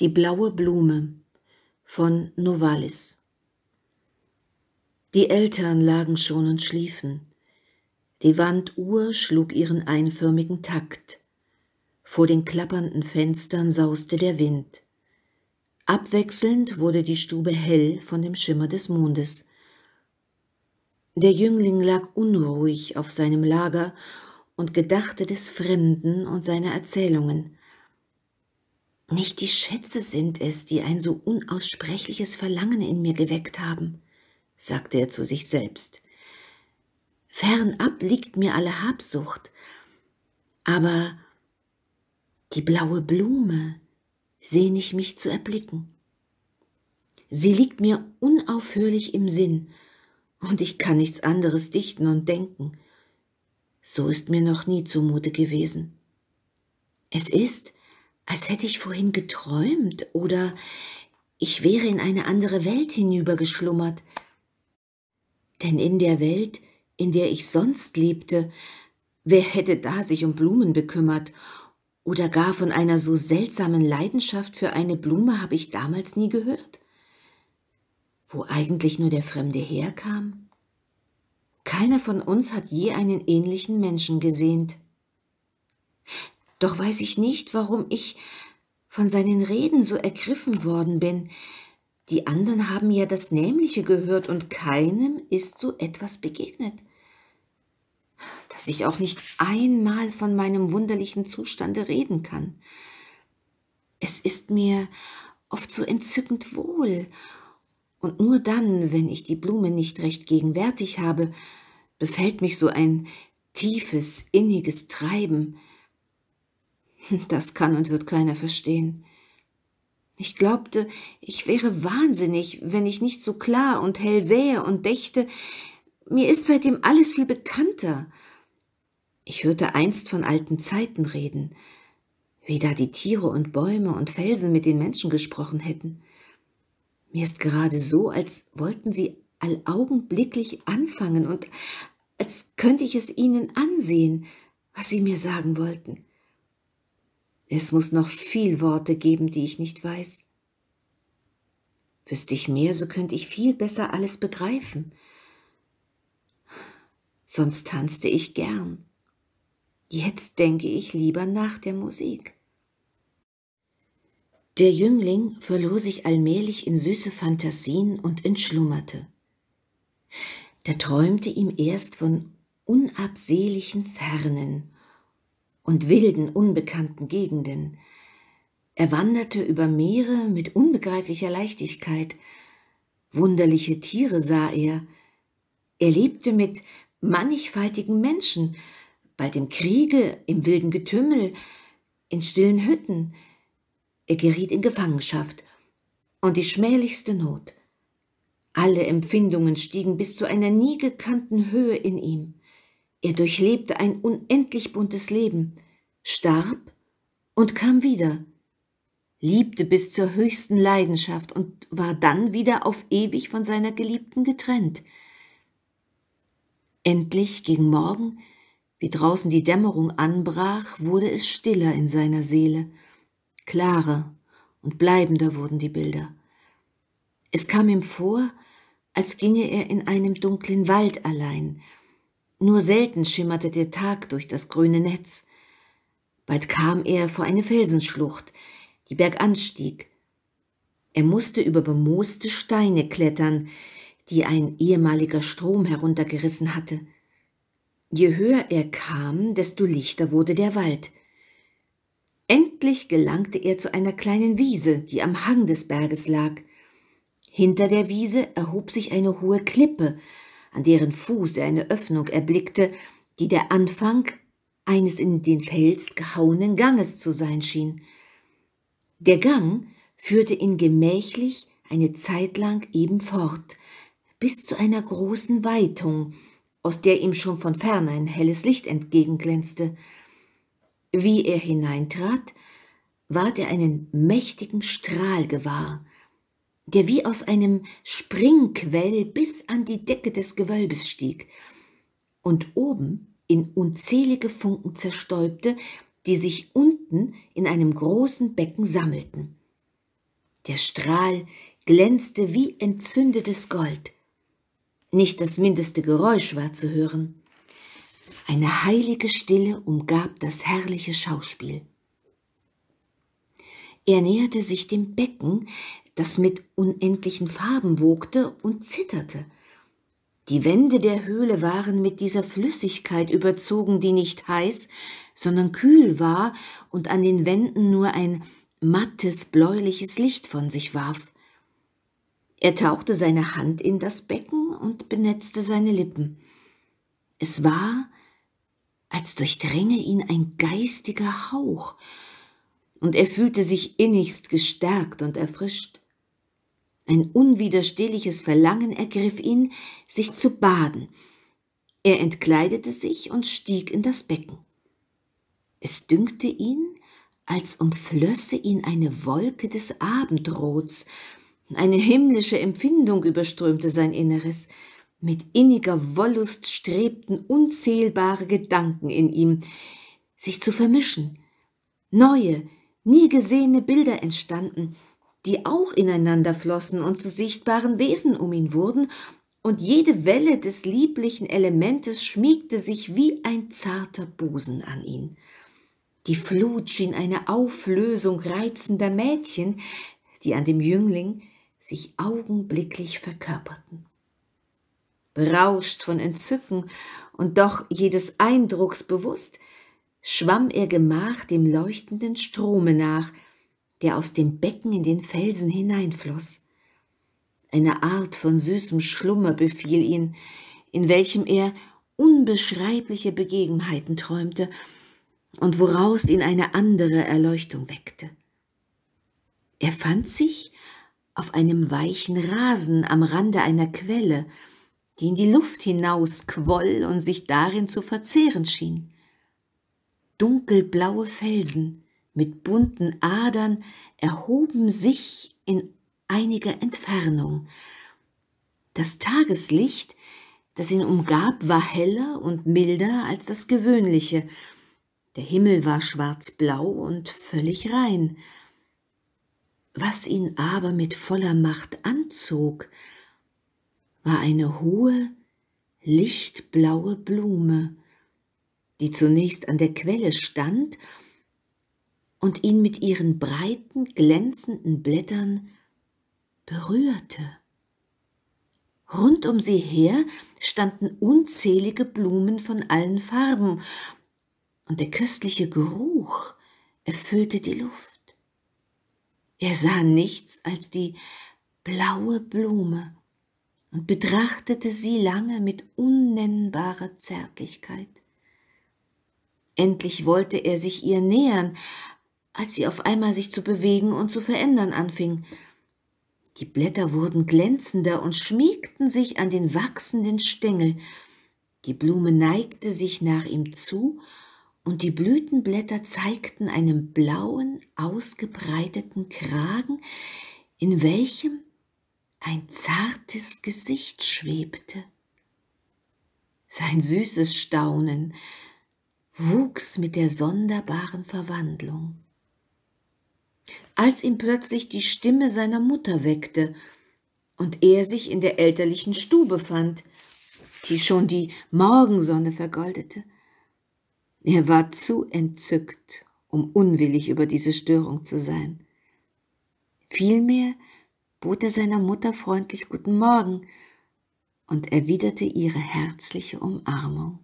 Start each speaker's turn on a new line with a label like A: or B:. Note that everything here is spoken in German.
A: Die blaue Blume von Novalis. Die Eltern lagen schon und schliefen. Die Wanduhr schlug ihren einförmigen Takt. Vor den klappernden Fenstern sauste der Wind. Abwechselnd wurde die Stube hell von dem Schimmer des Mondes. Der Jüngling lag unruhig auf seinem Lager und gedachte des Fremden und seiner Erzählungen. Nicht die Schätze sind es, die ein so unaussprechliches Verlangen in mir geweckt haben, sagte er zu sich selbst. Fernab liegt mir alle Habsucht, aber die blaue Blume sehne ich mich zu erblicken. Sie liegt mir unaufhörlich im Sinn, und ich kann nichts anderes dichten und denken. So ist mir noch nie zumute gewesen. Es ist, als hätte ich vorhin geträumt oder ich wäre in eine andere Welt hinübergeschlummert. Denn in der Welt, in der ich sonst lebte, wer hätte da sich um Blumen bekümmert oder gar von einer so seltsamen Leidenschaft für eine Blume habe ich damals nie gehört? Wo eigentlich nur der Fremde herkam? Keiner von uns hat je einen ähnlichen Menschen gesehnt. Doch weiß ich nicht, warum ich von seinen Reden so ergriffen worden bin. Die anderen haben ja das Nämliche gehört und keinem ist so etwas begegnet. Dass ich auch nicht einmal von meinem wunderlichen Zustande reden kann. Es ist mir oft so entzückend wohl. Und nur dann, wenn ich die Blume nicht recht gegenwärtig habe, befällt mich so ein tiefes, inniges Treiben. Das kann und wird keiner verstehen. Ich glaubte, ich wäre wahnsinnig, wenn ich nicht so klar und hell sähe und dächte, mir ist seitdem alles viel bekannter. Ich hörte einst von alten Zeiten reden, wie da die Tiere und Bäume und Felsen mit den Menschen gesprochen hätten. Mir ist gerade so, als wollten sie allaugenblicklich anfangen und als könnte ich es ihnen ansehen, was sie mir sagen wollten. Es muss noch viel Worte geben, die ich nicht weiß. Wüsste ich mehr, so könnte ich viel besser alles begreifen. Sonst tanzte ich gern. Jetzt denke ich lieber nach der Musik. Der Jüngling verlor sich allmählich in süße Fantasien und entschlummerte. Da träumte ihm erst von unabsehlichen Fernen und wilden, unbekannten Gegenden. Er wanderte über Meere mit unbegreiflicher Leichtigkeit. Wunderliche Tiere sah er. Er lebte mit mannigfaltigen Menschen, bald im Kriege, im wilden Getümmel, in stillen Hütten. Er geriet in Gefangenschaft und die schmählichste Not. Alle Empfindungen stiegen bis zu einer nie gekannten Höhe in ihm. Er durchlebte ein unendlich buntes Leben, starb und kam wieder, liebte bis zur höchsten Leidenschaft und war dann wieder auf ewig von seiner Geliebten getrennt. Endlich gegen Morgen, wie draußen die Dämmerung anbrach, wurde es stiller in seiner Seele, klarer und bleibender wurden die Bilder. Es kam ihm vor, als ginge er in einem dunklen Wald allein, nur selten schimmerte der Tag durch das grüne Netz. Bald kam er vor eine Felsenschlucht, die berganstieg. Er musste über bemooste Steine klettern, die ein ehemaliger Strom heruntergerissen hatte. Je höher er kam, desto lichter wurde der Wald. Endlich gelangte er zu einer kleinen Wiese, die am Hang des Berges lag. Hinter der Wiese erhob sich eine hohe Klippe, an deren Fuß er eine Öffnung erblickte, die der Anfang eines in den Fels gehauenen Ganges zu sein schien. Der Gang führte ihn gemächlich eine Zeit lang eben fort, bis zu einer großen Weitung, aus der ihm schon von fern ein helles Licht entgegenglänzte. Wie er hineintrat, ward er einen mächtigen Strahl gewahr, der wie aus einem Springquell bis an die Decke des Gewölbes stieg und oben in unzählige Funken zerstäubte, die sich unten in einem großen Becken sammelten. Der Strahl glänzte wie entzündetes Gold. Nicht das mindeste Geräusch war zu hören. Eine heilige Stille umgab das herrliche Schauspiel. Er näherte sich dem Becken, das mit unendlichen Farben wogte und zitterte. Die Wände der Höhle waren mit dieser Flüssigkeit überzogen, die nicht heiß, sondern kühl war und an den Wänden nur ein mattes, bläuliches Licht von sich warf. Er tauchte seine Hand in das Becken und benetzte seine Lippen. Es war, als durchdränge ihn ein geistiger Hauch, und er fühlte sich innigst gestärkt und erfrischt. Ein unwiderstehliches Verlangen ergriff ihn, sich zu baden. Er entkleidete sich und stieg in das Becken. Es dünkte ihn, als umflösse ihn eine Wolke des Abendrots, eine himmlische Empfindung überströmte sein Inneres, mit inniger Wollust strebten unzählbare Gedanken in ihm, sich zu vermischen, neue, nie gesehene Bilder entstanden, die auch ineinander flossen und zu sichtbaren Wesen um ihn wurden, und jede Welle des lieblichen Elementes schmiegte sich wie ein zarter Busen an ihn. Die Flut schien eine Auflösung reizender Mädchen, die an dem Jüngling sich augenblicklich verkörperten. Berauscht von Entzücken und doch jedes Eindrucks bewusst, schwamm ihr Gemach dem leuchtenden Strome nach, der aus dem Becken in den Felsen hineinfloß. Eine Art von süßem Schlummer befiel ihn, in welchem er unbeschreibliche Begebenheiten träumte und woraus ihn eine andere Erleuchtung weckte. Er fand sich auf einem weichen Rasen am Rande einer Quelle, die in die Luft hinausquoll und sich darin zu verzehren schien dunkelblaue Felsen mit bunten Adern erhoben sich in einiger Entfernung. Das Tageslicht, das ihn umgab, war heller und milder als das gewöhnliche. Der Himmel war schwarzblau und völlig rein. Was ihn aber mit voller Macht anzog, war eine hohe, lichtblaue Blume, die zunächst an der Quelle stand und ihn mit ihren breiten, glänzenden Blättern berührte. Rund um sie her standen unzählige Blumen von allen Farben, und der köstliche Geruch erfüllte die Luft. Er sah nichts als die blaue Blume und betrachtete sie lange mit unnennbarer Zärtlichkeit. Endlich wollte er sich ihr nähern, als sie auf einmal sich zu bewegen und zu verändern anfing. Die Blätter wurden glänzender und schmiegten sich an den wachsenden Stängel. Die Blume neigte sich nach ihm zu, und die Blütenblätter zeigten einen blauen, ausgebreiteten Kragen, in welchem ein zartes Gesicht schwebte. Sein süßes Staunen wuchs mit der sonderbaren Verwandlung. Als ihn plötzlich die Stimme seiner Mutter weckte und er sich in der elterlichen Stube fand, die schon die Morgensonne vergoldete. Er war zu entzückt, um unwillig über diese Störung zu sein. Vielmehr bot er seiner Mutter freundlich Guten Morgen und erwiderte ihre herzliche Umarmung.